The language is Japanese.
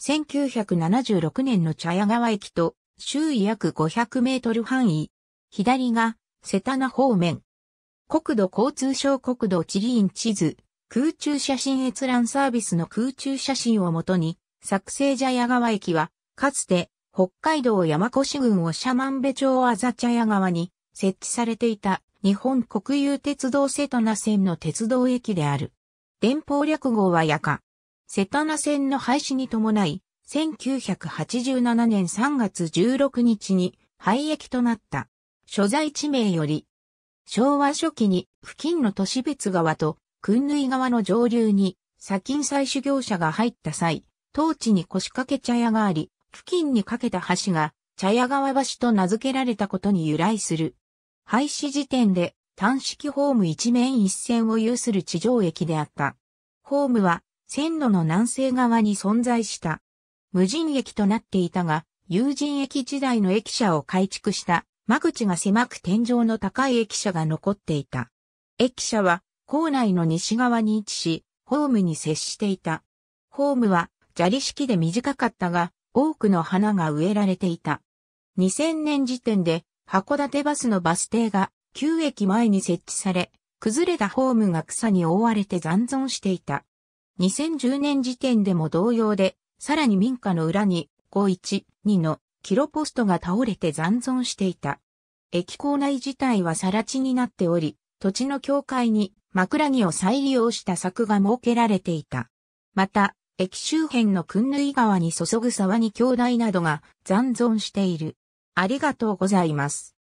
1976年の茶屋川駅と周囲約500メートル範囲、左が瀬田名方面。国土交通省国土地理院地図、空中写真閲覧サービスの空中写真をもとに、作成茶屋川駅は、かつて北海道山越郡をシャマンベ町あざ茶屋川に設置されていた日本国有鉄道瀬戸名線の鉄道駅である。電報略号はやか。セタナ線の廃止に伴い、1987年3月16日に廃駅となった。所在地名より、昭和初期に付近の都市別川と訓縫川の上流に砂金採取業者が入った際、当地に腰掛け茶屋があり、付近に架けた橋が茶屋川橋と名付けられたことに由来する。廃止時点で単式ホーム一面一線を有する地上駅であった。ホームは線路の南西側に存在した。無人駅となっていたが、有人駅時代の駅舎を改築した、間口が狭く天井の高い駅舎が残っていた。駅舎は、校内の西側に位置し、ホームに接していた。ホームは、砂利式で短かったが、多くの花が植えられていた。2000年時点で、函館バスのバス停が、9駅前に設置され、崩れたホームが草に覆われて残存していた。2010年時点でも同様で、さらに民家の裏に512のキロポストが倒れて残存していた。駅構内自体は更地になっており、土地の境界に枕木を再利用した柵が設けられていた。また、駅周辺の訓類川に注ぐ沢に兄弟などが残存している。ありがとうございます。